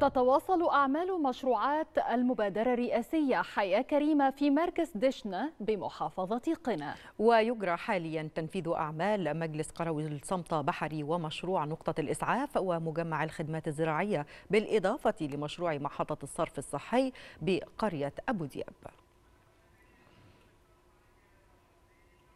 تتواصل أعمال مشروعات المبادرة الرئاسية حياة كريمة في مركز دشنة بمحافظة قنا ويجرى حاليا تنفيذ أعمال مجلس قروي الصمت بحري ومشروع نقطة الإسعاف ومجمع الخدمات الزراعية بالإضافة لمشروع محطة الصرف الصحي بقرية أبو دياب